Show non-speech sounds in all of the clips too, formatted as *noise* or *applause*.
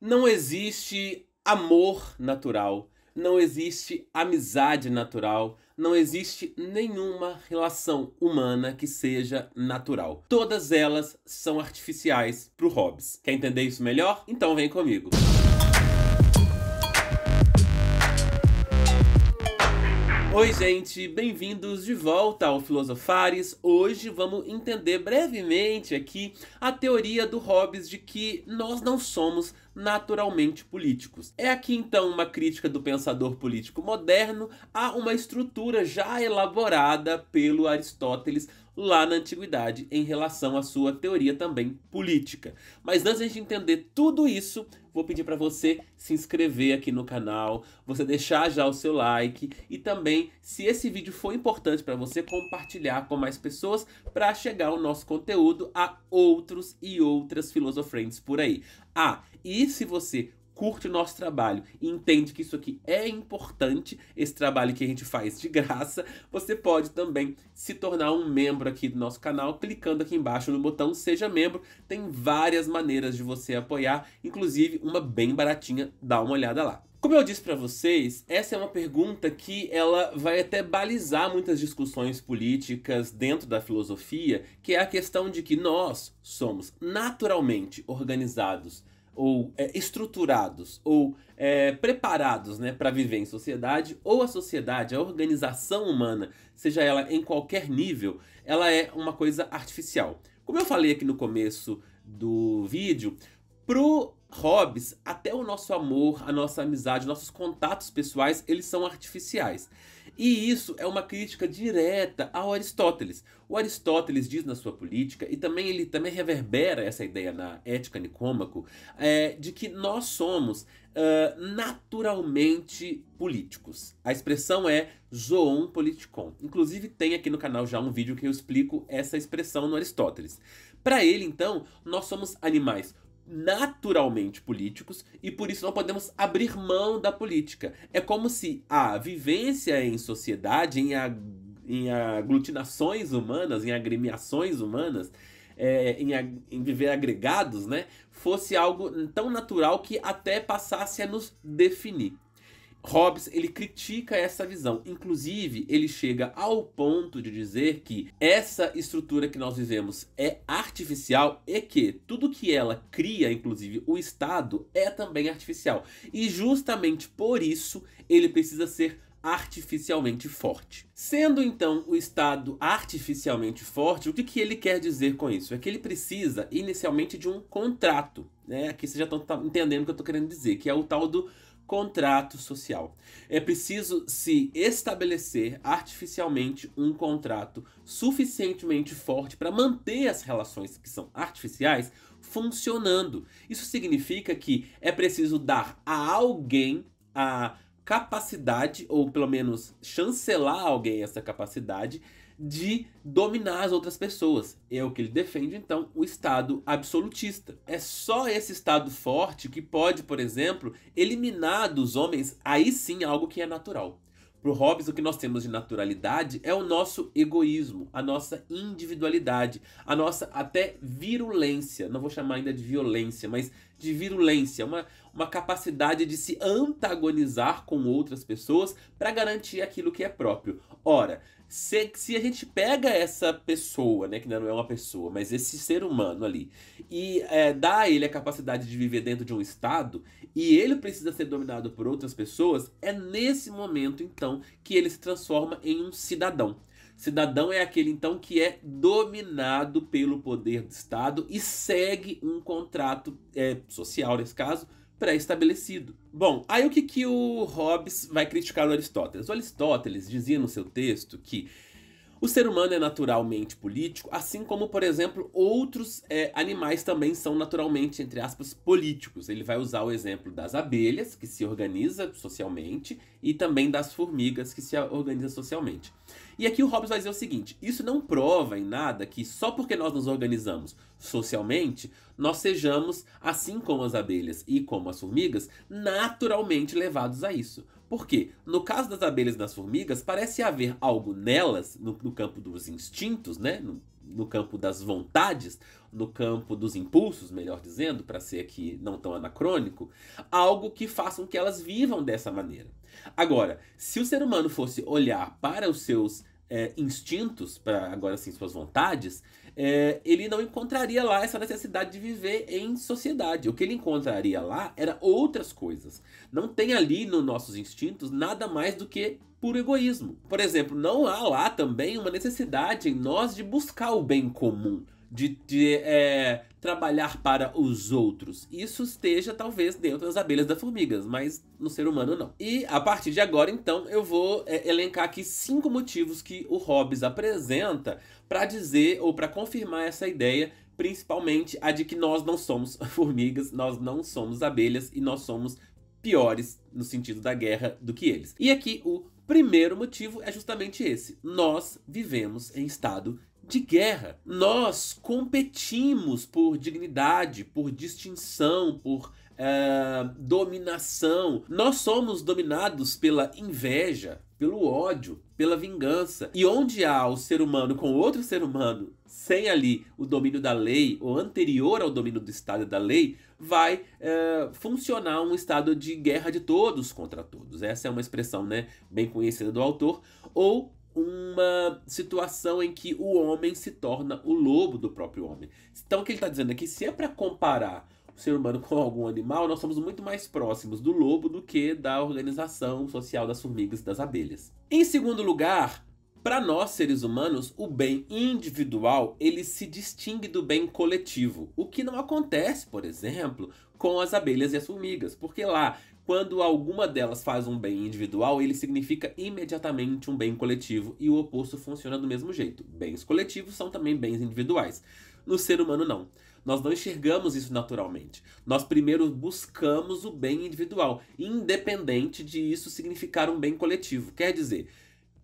Não existe amor natural, não existe amizade natural, não existe nenhuma relação humana que seja natural. Todas elas são artificiais para o Hobbes. Quer entender isso melhor? Então vem comigo. Oi, gente, bem-vindos de volta ao Filosofares. Hoje vamos entender brevemente aqui a teoria do Hobbes de que nós não somos naturalmente políticos. É aqui então uma crítica do pensador político moderno a uma estrutura já elaborada pelo Aristóteles lá na antiguidade em relação à sua teoria também política. Mas antes de a gente entender tudo isso, vou pedir para você se inscrever aqui no canal, você deixar já o seu like e também, se esse vídeo for importante para você, compartilhar com mais pessoas para chegar o nosso conteúdo a outros e outras filosofrentes por aí. Ah, e se você curte o nosso trabalho e entende que isso aqui é importante, esse trabalho que a gente faz de graça, você pode também se tornar um membro aqui do nosso canal clicando aqui embaixo no botão Seja Membro. Tem várias maneiras de você apoiar, inclusive uma bem baratinha, dá uma olhada lá. Como eu disse para vocês, essa é uma pergunta que ela vai até balizar muitas discussões políticas dentro da filosofia, que é a questão de que nós somos naturalmente organizados ou é, estruturados ou é, preparados né, para viver em sociedade, ou a sociedade, a organização humana, seja ela em qualquer nível, ela é uma coisa artificial. Como eu falei aqui no começo do vídeo, pro Hobbes, até o nosso amor, a nossa amizade, nossos contatos pessoais, eles são artificiais. E isso é uma crítica direta ao Aristóteles. O Aristóteles diz na sua política, e também ele também reverbera essa ideia na Ética Nicômaco, é, de que nós somos uh, naturalmente políticos. A expressão é zoon politikon. Inclusive tem aqui no canal já um vídeo que eu explico essa expressão no Aristóteles. Para ele, então, nós somos animais naturalmente políticos e por isso não podemos abrir mão da política. É como se a vivência em sociedade, em, ag em aglutinações humanas, em agremiações humanas, é, em, em, viver agregados, né, fosse algo tão natural que até passasse a nos definir. Hobbes ele critica essa visão. Inclusive, ele chega ao ponto de dizer que essa estrutura que nós vivemos é artificial e que tudo que ela cria, inclusive o Estado, é também artificial. E justamente por isso ele precisa ser artificialmente forte. Sendo então o Estado artificialmente forte, o que, que ele quer dizer com isso? É que ele precisa inicialmente de um contrato. Né? Aqui vocês já estão tá entendendo o que eu estou querendo dizer, que é o tal do contrato social. É preciso se estabelecer artificialmente um contrato suficientemente forte para manter as relações que são artificiais funcionando. Isso significa que é preciso dar a alguém a capacidade, ou pelo menos chancelar alguém essa capacidade, de dominar as outras pessoas. É o que ele defende, então, o Estado absolutista. É só esse Estado forte que pode, por exemplo, eliminar dos homens, aí sim, algo que é natural. Para o Hobbes, o que nós temos de naturalidade é o nosso egoísmo, a nossa individualidade, a nossa até virulência. Não vou chamar ainda de violência, mas de virulência, uma, uma capacidade de se antagonizar com outras pessoas para garantir aquilo que é próprio. Ora, se, se a gente pega essa pessoa, né, que não é uma pessoa, mas esse ser humano ali, e é, dá a ele a capacidade de viver dentro de um Estado, e ele precisa ser dominado por outras pessoas, é nesse momento, então, que ele se transforma em um cidadão. Cidadão é aquele, então, que é dominado pelo poder do Estado e segue um contrato é, social, nesse caso, pré-estabelecido. Bom, aí o que, que o Hobbes vai criticar no Aristóteles? O Aristóteles dizia no seu texto que o ser humano é naturalmente político, assim como, por exemplo, outros é, animais também são naturalmente, entre aspas, políticos. Ele vai usar o exemplo das abelhas, que se organiza socialmente, e também das formigas, que se organiza socialmente. E aqui o Hobbes vai dizer o seguinte: isso não prova em nada que só porque nós nos organizamos socialmente, nós sejamos, assim como as abelhas e como as formigas, naturalmente levados a isso. Porque, no caso das abelhas e das formigas, parece haver algo nelas, no, no campo dos instintos, né? No, no, campo das vontades, no campo dos impulsos, melhor dizendo, para ser aqui não tão anacrônico, algo que faça com que elas vivam dessa maneira. Agora, se o ser humano fosse olhar para os seus é, instintos, para agora sim suas vontades, é, ele não encontraria lá essa necessidade de viver em sociedade. O que ele encontraria lá era outras coisas. Não tem ali nos nossos instintos nada mais do que puro egoísmo. Por exemplo, não há lá também uma necessidade em nós de buscar o bem comum de, de é, trabalhar para os outros. Isso esteja talvez dentro das abelhas das formigas, mas no ser humano não. E a partir de agora, então, eu vou é, elencar aqui cinco motivos que o Hobbes apresenta para dizer ou para confirmar essa ideia, principalmente a de que nós não somos *laughs* formigas, nós não somos abelhas e nós somos piores no sentido da guerra do que eles. E aqui o primeiro motivo é justamente esse: nós vivemos em estado de guerra. Nós competimos por dignidade, por distinção, por uh, dominação. Nós somos dominados pela inveja, pelo ódio, pela vingança. E onde há o ser humano com outro ser humano, sem ali o domínio da lei, ou anterior ao domínio do Estado da lei, vai é, funcionar um estado de guerra de todos contra todos. Essa é uma expressão né, bem conhecida do autor. Ou uma situação em que o homem se torna o lobo do próprio homem. Então o que ele está dizendo aqui, é se é para comparar o ser humano com algum animal, nós somos muito mais próximos do lobo do que da organização social das formigas e das abelhas. Em segundo lugar, para nós seres humanos, o bem individual ele se distingue do bem coletivo, o que não acontece, por exemplo, com as abelhas e as formigas, porque lá quando alguma delas faz um bem individual, ele significa imediatamente um bem coletivo e o oposto funciona do mesmo jeito. Bens coletivos são também bens individuais. No ser humano, não. Nós não enxergamos isso naturalmente. Nós primeiro buscamos o bem individual, independente de isso significar um bem coletivo. Quer dizer,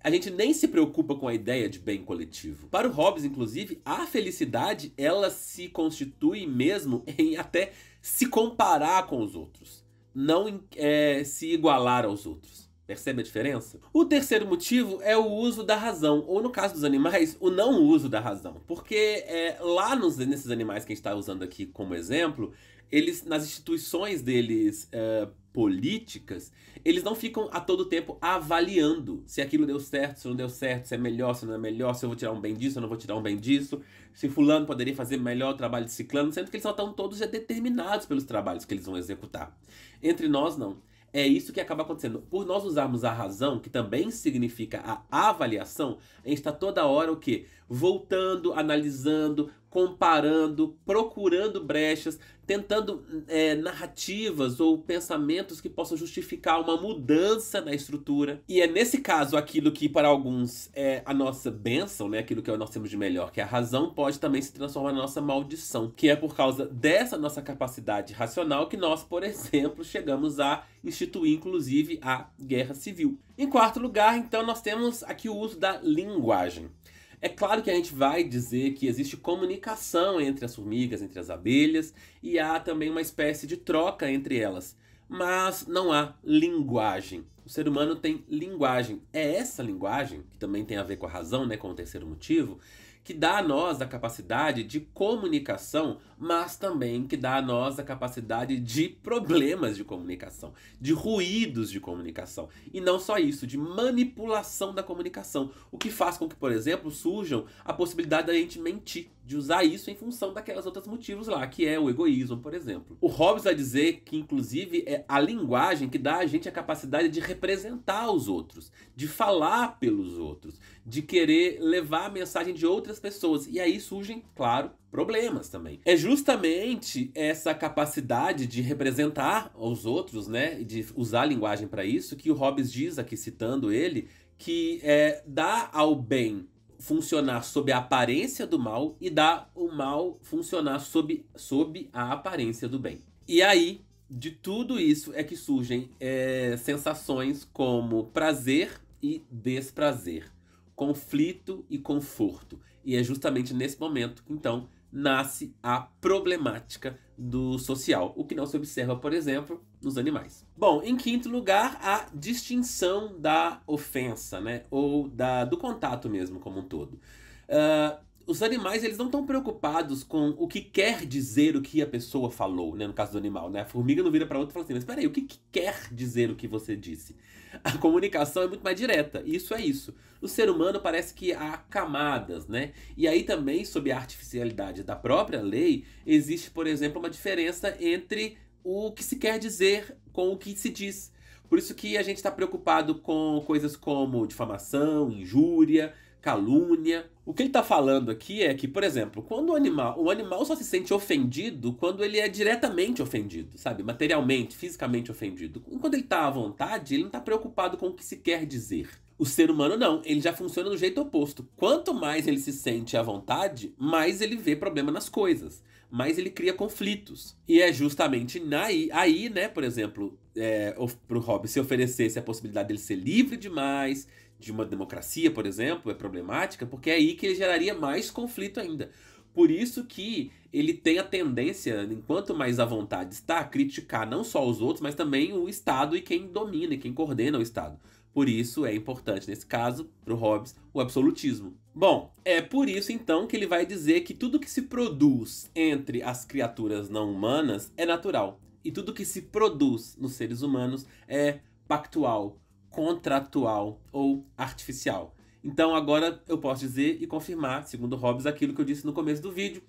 a gente nem se preocupa com a ideia de bem coletivo. Para o Hobbes, inclusive, a felicidade ela se constitui mesmo em até se comparar com os outros não é, se igualar aos outros. Percebe a diferença? O terceiro motivo é o uso da razão, ou no caso dos animais, o não uso da razão. Porque é, lá nos, nesses animais que a gente está usando aqui como exemplo, eles nas instituições deles é, políticas, eles não ficam a todo tempo avaliando se aquilo deu certo, se não deu certo, se é melhor, se não é melhor, se eu vou tirar um bem disso, se eu não vou tirar um bem disso, se fulano poderia fazer melhor o trabalho de ciclano, sendo que eles só estão todos já determinados pelos trabalhos que eles vão executar. Entre nós, não. É isso que acaba acontecendo. Por nós usarmos a razão, que também significa a avaliação, a gente está toda hora o quê? Voltando, analisando, comparando, procurando brechas, tentando é, narrativas ou pensamentos que possam justificar uma mudança na estrutura. E é nesse caso aquilo que para alguns é a nossa bênção, né? Aquilo que nós temos de melhor, que é a razão, pode também se transformar na nossa maldição, que é por causa dessa nossa capacidade racional que nós, por *laughs* exemplo, chegamos a instituir, inclusive, a guerra civil. Em quarto lugar, então, nós temos aqui o uso da linguagem. É claro que a gente vai dizer que existe comunicação entre as formigas, entre as abelhas, e há também uma espécie de troca entre elas, mas não há linguagem. O ser humano tem linguagem. É essa linguagem, que também tem a ver com a razão, né, com o terceiro motivo, que dá a nós a capacidade de comunicação, mas também que dá a nós a capacidade de problemas de comunicação, de ruídos de comunicação. E não só isso, de manipulação da comunicação, o que faz com que, por exemplo, surjam a possibilidade da gente mentir, de usar isso em função daquelas outras motivos lá, que é o egoísmo, por exemplo. O Hobbes vai dizer que, inclusive, é a linguagem que dá a gente a capacidade de representar os outros, de falar pelos outros, de querer levar a mensagem de outras outras pessoas. E aí surgem, claro, problemas também. É justamente essa capacidade de representar os outros, né, de usar a linguagem para isso, que o Hobbes diz aqui citando ele, que é dá ao bem funcionar sob a aparência do mal e dá o mal funcionar sob, sob a aparência do bem. E aí, de tudo isso é que surgem é, sensações como prazer e desprazer conflito e conforto. E é justamente nesse momento que então nasce a problemática do social, o que não se observa, por exemplo, nos animais. Bom, em quinto lugar, a distinção da ofensa, né, ou da, do contato mesmo como um todo. Uh, os animais eles não estão preocupados com o que quer dizer o que a pessoa falou, né? No caso do animal, né? A formiga não vira para outra e fala assim, espera aí, o que, que quer dizer o que você disse? A comunicação é muito mais direta, isso é isso. o ser humano parece que há camadas, né? E aí também, sob a artificialidade da própria lei, existe, por exemplo, uma diferença entre o que se quer dizer com o que se diz. Por isso que a gente está preocupado com coisas como difamação, injúria, calúnia. O que ele está falando aqui é que, por exemplo, quando o animal, o animal só se sente ofendido quando ele é diretamente ofendido, sabe? Materialmente, fisicamente ofendido. Quando ele está à vontade, ele não está preocupado com o que se quer dizer. O ser humano não, ele já funciona do jeito oposto. Quanto mais ele se sente à vontade, mais ele vê problema nas coisas, mais ele cria conflitos. E é justamente aí, aí né, por exemplo, é, pro Hobbes se oferecesse a possibilidade dele ser livre demais, de uma democracia, por exemplo, é problemática, porque é aí que ele geraria mais conflito ainda. Por isso que ele tem a tendência, enquanto mais à vontade está, a criticar não só os outros, mas também o Estado e quem domina e quem coordena o Estado. Por isso é importante, nesse caso, para o Hobbes, o absolutismo. Bom, é por isso então que ele vai dizer que tudo que se produz entre as criaturas não humanas é natural. E tudo que se produz nos seres humanos é pactual, contratual ou artificial. Então agora eu posso dizer e confirmar, segundo Hobbes, aquilo que eu disse no começo do vídeo.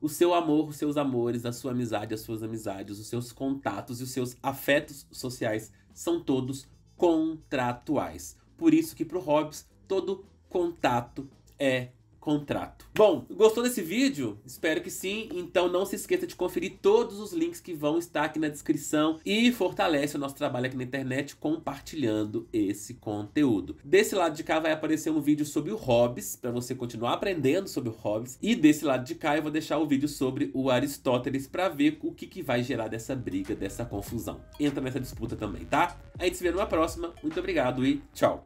O seu amor, os seus amores, a sua amizade, as suas amizades, os seus contatos e os seus afetos sociais são todos contratuais. Por isso que para o Hobbes, todo contato é contrato. Bom, gostou desse vídeo? Espero que sim. Então não se esqueça de conferir todos os links que vão estar aqui na descrição e fortalece o nosso trabalho aqui na internet compartilhando esse conteúdo. Desse lado de cá vai aparecer um vídeo sobre o Hobbes, para você continuar aprendendo sobre o Hobbes. E desse lado de cá eu vou deixar o vídeo sobre o Aristóteles para ver o que, que vai gerar dessa briga, dessa confusão. Entra nessa disputa também, tá? A gente se vê numa próxima. Muito obrigado e tchau!